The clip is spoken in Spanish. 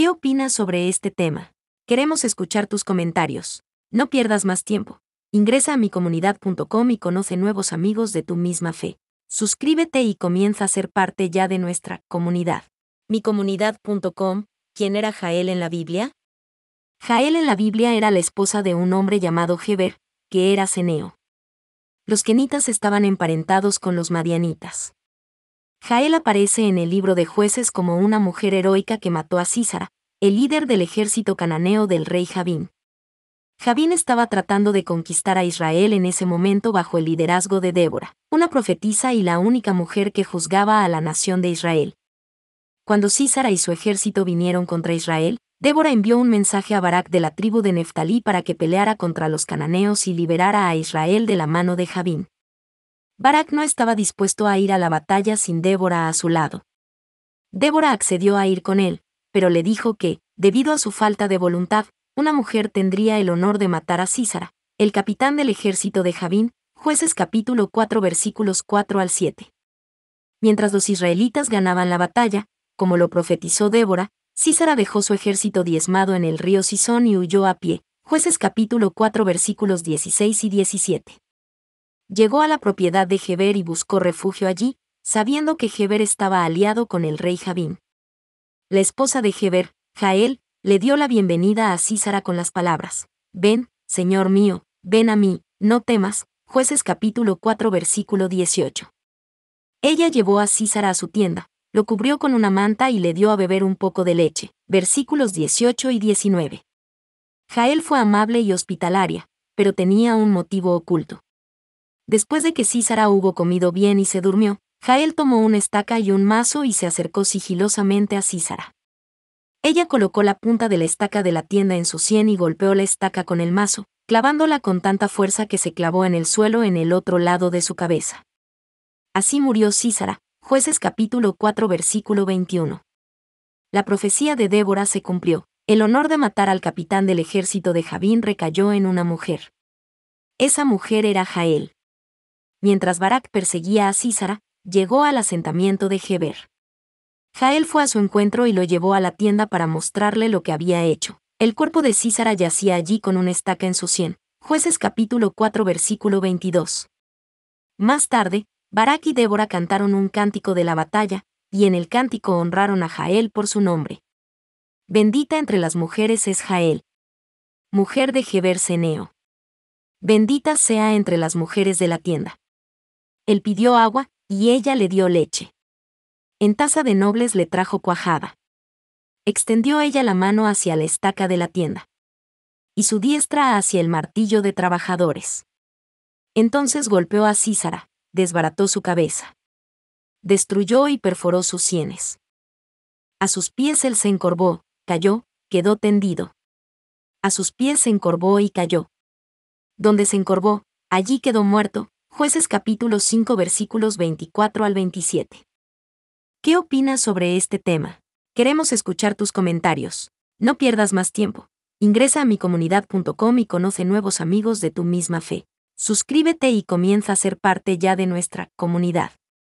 ¿Qué opinas sobre este tema? Queremos escuchar tus comentarios. No pierdas más tiempo. Ingresa a micomunidad.com y conoce nuevos amigos de tu misma fe. Suscríbete y comienza a ser parte ya de nuestra comunidad. Micomunidad.com ¿Quién era Jael en la Biblia? Jael en la Biblia era la esposa de un hombre llamado Heber, que era ceneo. Los kenitas estaban emparentados con los madianitas. Jael aparece en el libro de jueces como una mujer heroica que mató a Císara, el líder del ejército cananeo del rey Javín. Javín estaba tratando de conquistar a Israel en ese momento bajo el liderazgo de Débora, una profetisa y la única mujer que juzgaba a la nación de Israel. Cuando Císara y su ejército vinieron contra Israel, Débora envió un mensaje a Barak de la tribu de Neftalí para que peleara contra los cananeos y liberara a Israel de la mano de Javín. Barak no estaba dispuesto a ir a la batalla sin Débora a su lado. Débora accedió a ir con él, pero le dijo que, debido a su falta de voluntad, una mujer tendría el honor de matar a Císara, el capitán del ejército de Javín, jueces capítulo 4 versículos 4 al 7. Mientras los israelitas ganaban la batalla, como lo profetizó Débora, Císara dejó su ejército diezmado en el río Sison y huyó a pie, jueces capítulo 4 versículos 16 y 17 llegó a la propiedad de Geber y buscó refugio allí, sabiendo que Geber estaba aliado con el rey Jabín. La esposa de Geber, Jael, le dio la bienvenida a Císara con las palabras, Ven, Señor mío, ven a mí, no temas, jueces capítulo 4 versículo 18. Ella llevó a Císara a su tienda, lo cubrió con una manta y le dio a beber un poco de leche, versículos 18 y 19. Jael fue amable y hospitalaria, pero tenía un motivo oculto. Después de que Císara hubo comido bien y se durmió, Jael tomó una estaca y un mazo y se acercó sigilosamente a Císara. Ella colocó la punta de la estaca de la tienda en su sien y golpeó la estaca con el mazo, clavándola con tanta fuerza que se clavó en el suelo en el otro lado de su cabeza. Así murió Císara, jueces capítulo 4 versículo 21. La profecía de Débora se cumplió, el honor de matar al capitán del ejército de Javín recayó en una mujer. Esa mujer era Jael mientras Barak perseguía a Císara, llegó al asentamiento de Geber. Jael fue a su encuentro y lo llevó a la tienda para mostrarle lo que había hecho. El cuerpo de Císara yacía allí con una estaca en su sien. Jueces capítulo 4 versículo 22. Más tarde, Barak y Débora cantaron un cántico de la batalla, y en el cántico honraron a Jael por su nombre. Bendita entre las mujeres es Jael. Mujer de Geber Ceneo. Bendita sea entre las mujeres de la tienda. Él pidió agua, y ella le dio leche. En taza de nobles le trajo cuajada. Extendió ella la mano hacia la estaca de la tienda. Y su diestra hacia el martillo de trabajadores. Entonces golpeó a Císara, desbarató su cabeza. Destruyó y perforó sus sienes. A sus pies él se encorvó, cayó, quedó tendido. A sus pies se encorvó y cayó. Donde se encorvó, allí quedó muerto, Jueces capítulo 5 versículos 24 al 27. ¿Qué opinas sobre este tema? Queremos escuchar tus comentarios. No pierdas más tiempo. Ingresa a micomunidad.com y conoce nuevos amigos de tu misma fe. Suscríbete y comienza a ser parte ya de nuestra comunidad.